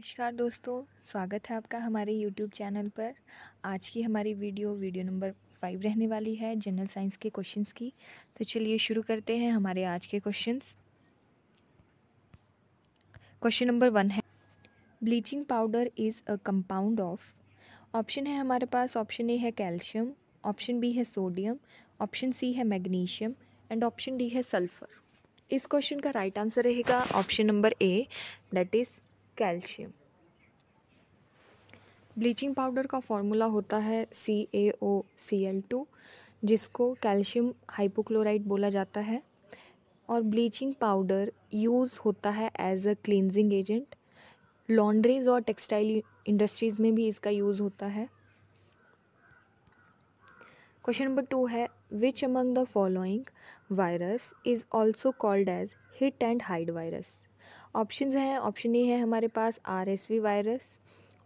नमस्कार दोस्तों स्वागत है आपका हमारे YouTube चैनल पर आज की हमारी वीडियो वीडियो नंबर फाइव रहने वाली है जनरल साइंस के क्वेश्चंस की तो चलिए शुरू करते हैं हमारे आज के क्वेश्चंस क्वेश्चन नंबर वन है bleaching powder is a compound of option है हमारे पास ऑप्शन ए है कैल्शियम ऑप्शन बी है सोडियम ऑप्शन सी है मैग्नीशियम एंड ऑप्शन डी है सल्फ़र इस क्वेश्चन का राइट आंसर रहेगा option number A that is calcium bleaching powder का फॉर्मूला होता है C A O C L two जिसको कैल्शियम हाइपोक्लोराइड बोला जाता है और ब्लीचिंग पाउडर यूज़ होता है as a cleansing agent laundries और टेक्सटाइल इंडस्ट्रीज़ में भी इसका यूज़ होता है क्वेश्चन नंबर टू है which among the following virus is also called as hit and hide virus options हैं ऑप्शन ए है हमारे पास आरएसवी वायरस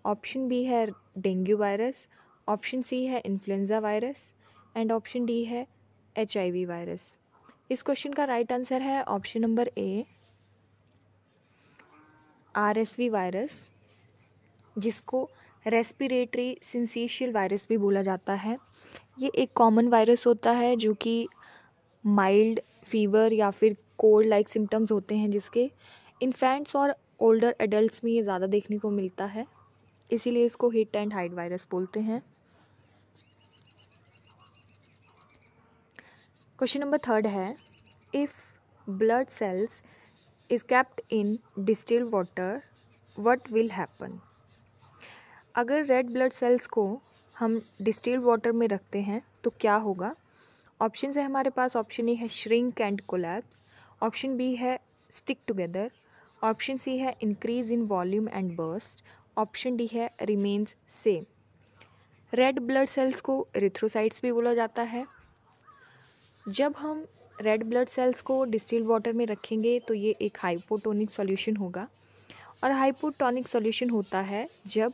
ऑप्शन बी है डेंगू वायरस ऑप्शन सी है influenza virus and option D है H virus इस question का right answer है option number A RSV virus जिसको रेस्पिरेटरी सिंसीशियल वायरस भी बोला जाता है ये एक कॉमन वायरस होता है जो कि माइल्ड फीवर या फिर कोल्ड लाइक सिम्टम्स होते हैं जिसके इन्फेंट्स और ओल्डर एडल्ट्स में ये ज़्यादा देखने को मिलता है इसीलिए इसको हिट एंड हाइट वायरस बोलते हैं क्वेश्चन नंबर थर्ड है if blood cells is kept in distil water what will happen अगर रेड ब्लड सेल्स को हम डिस्टिल वाटर में रखते हैं तो क्या होगा ऑप्शन है हमारे पास ऑप्शन ए है shrink and collapse option B है स्टिक टुगेदर ऑप्शन सी है increase in volume and burst option D है remains same red blood cells को रिथ्रोसाइट्स भी बोला जाता है जब हम रेड ब्लड सेल्स को डिस्टिल वाटर में रखेंगे तो ये एक हाइपोटोनिक सॉल्यूशन होगा और हाइपोटोनिक सॉल्यूशन होता है जब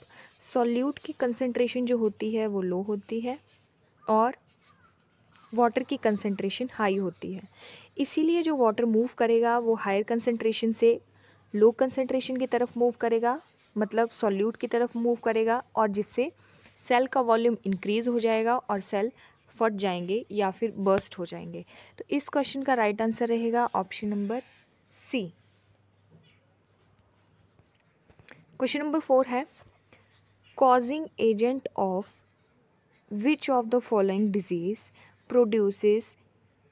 सॉल्यूट की कंसंट्रेशन जो होती है वो लो होती है और वाटर की कंसंट्रेशन हाई होती है इसीलिए जो वाटर मूव करेगा वो हायर कंसंट्रेशन से लो कंसनट्रेशन की तरफ मूव करेगा मतलब सॉल्यूट की तरफ मूव करेगा और जिससे सेल का वॉल्यूम इंक्रीज़ हो जाएगा और सेल फट जाएंगे या फिर बर्स्ट हो जाएंगे तो इस क्वेश्चन का राइट आंसर रहेगा option number C question number four है causing agent of which of the following disease produces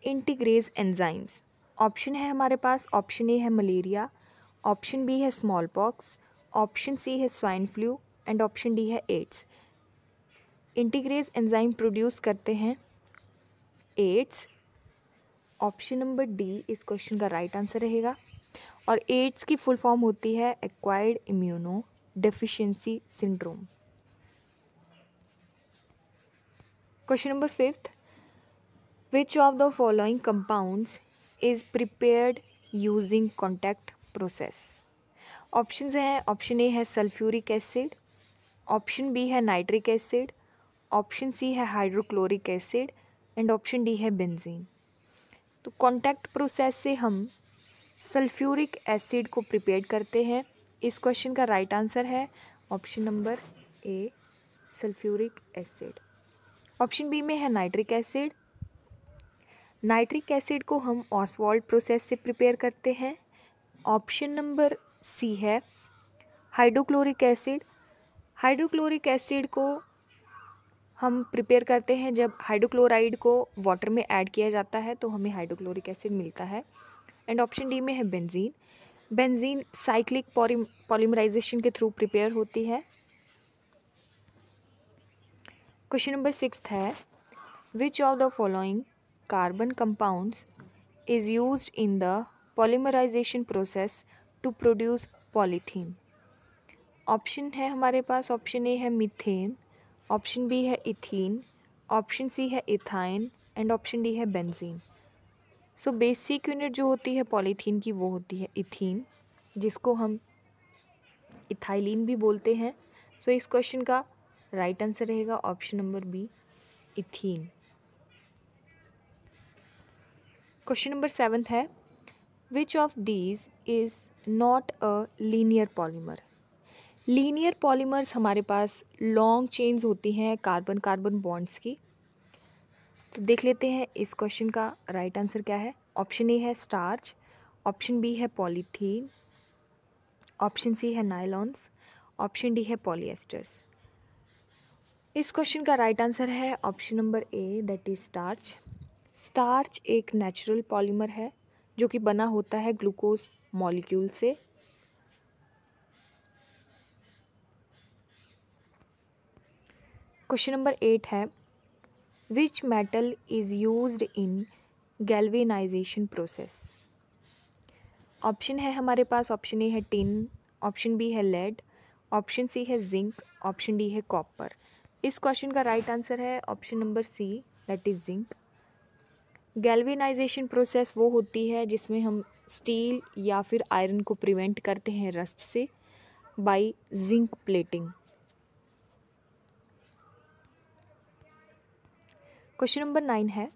integrase enzymes option है हमारे पास ऑप्शन ए है मलेरिया ऑप्शन बी है स्मॉल पॉक्स ऑप्शन सी है swine flu and option D है AIDS integrase enzyme produce करते हैं एड्स ऑप्शन नंबर डी इस क्वेश्चन का राइट right आंसर रहेगा और एड्स की फुल फॉर्म होती है acquired immunodeficiency syndrome question number fifth which of the following compounds is prepared using contact process options हैं ऑप्शन ए है sulphuric acid option B है nitric acid option C है hydrochloric acid and option D है benzene तो contact process से हम sulphuric acid को prepare करते हैं इस क्वेश्चन का राइट right आंसर है option number A sulphuric acid option B में है नाइट्रिक एसिड नाइट्रिक एसिड को हम ऑसवॉल्ड प्रोसेस से प्रिपेयर करते हैं ऑप्शन नंबर सी है हाइड्रोक्लोरिक एसिड हाइड्रोक्लोरिक एसिड को हम प्रिपेयर करते हैं जब हाइड्रोक्लोराइड को वाटर में ऐड किया जाता है तो हमें हाइड्रोक्लोरिक एसिड मिलता है एंड ऑप्शन डी में है बेंजीन बेंजीन साइक्लिक पॉलीमराइजेशन के थ्रू प्रिपेयर होती है क्वेश्चन नंबर सिक्स है which of the following carbon compounds is use in the polymerisation process to produce polythene option है हमारे पास ऑप्शन ए है मीथेन ऑप्शन बी है इथीन ऑप्शन सी है इथाइन एंड ऑप्शन डी है benzene so basic unit जो होती है पॉलीथीन की वो होती है इथीन जिसको हम इथाइलिन भी बोलते हैं सो so, इस क्वेश्चन का राइट right आंसर रहेगा option number B ethene question number seventh है Which of these is not a linear polymer? Linear polymers हमारे पास लॉन्ग चेन्स होती हैं कार्बन कार्बन बॉन्ड्स की तो देख लेते हैं इस क्वेश्चन का राइट right आंसर क्या है ऑप्शन ए है स्टार्च ऑप्शन बी है पॉलीथीन ऑप्शन सी है नायलॉन्स ऑप्शन डी है पॉलिएस्टर्स इस क्वेश्चन का राइट right आंसर है option number A that is starch starch एक नेचुरल पॉलीमर है जो कि बना होता है ग्लूकोज मॉलिक्यूल से क्वेश्चन नंबर एट है which metal is use in galvanisation process option है हमारे पास ऑप्शन ए है टिन ऑप्शन बी है लेड ऑप्शन सी है जिंक ऑप्शन डी है कॉपर इस क्वेश्चन का राइट right आंसर है option number C that is zinc galvanisation process वो होती है जिसमें हम स्टील या फिर आयरन को प्रिवेंट करते हैं रस्ट से by zinc plating question number nine है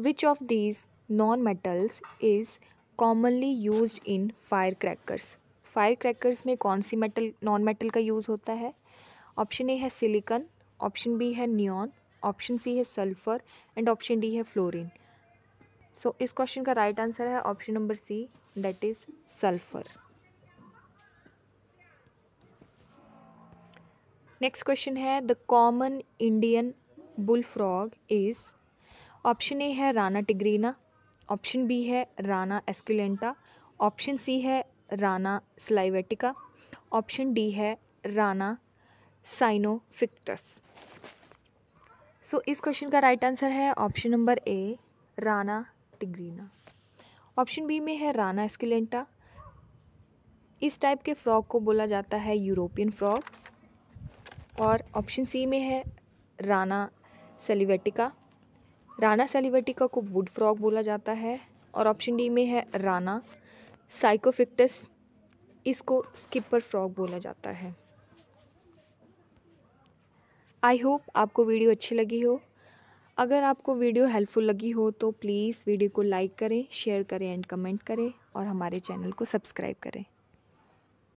which of these non metals is commonly use in fire crackers fire crackers में कौन सी मेटल नॉन मेटल का यूज़ होता है ऑप्शन ए है सिलिकन ऑप्शन बी है न्योन ऑप्शन सी है सल्फ़र एंड ऑप्शन डी है फ्लोरीन सो so, इस क्वेश्चन का राइट right आंसर है option number C that is sulphur next question है the common Indian bull frog is option A है Rana tigrina option B है Rana esculenta option C है Rana स्लाइवेटिका option D है Rana cyanophlyctis so so, इस question का right right answer है option number A Rana tigrina option B में है राना स्किलेंटा इस टाइप के फ्रॉक को बोला जाता है यूरोपियन फ्रॉक और ऑप्शन सी में है राना सेलिवेटिका राना सेलिवेटिका को वुड फ्रॉक बोला जाता है और ऑप्शन डी में है राना साइकोफिक्टस इसको स्किपर फ्रॉक बोला जाता है आई होप आपको वीडियो अच्छी लगी हो अगर आपको वीडियो हेल्पफुल लगी हो तो प्लीज़ वीडियो को लाइक करें शेयर करें एंड कमेंट करें और हमारे चैनल को सब्सक्राइब करें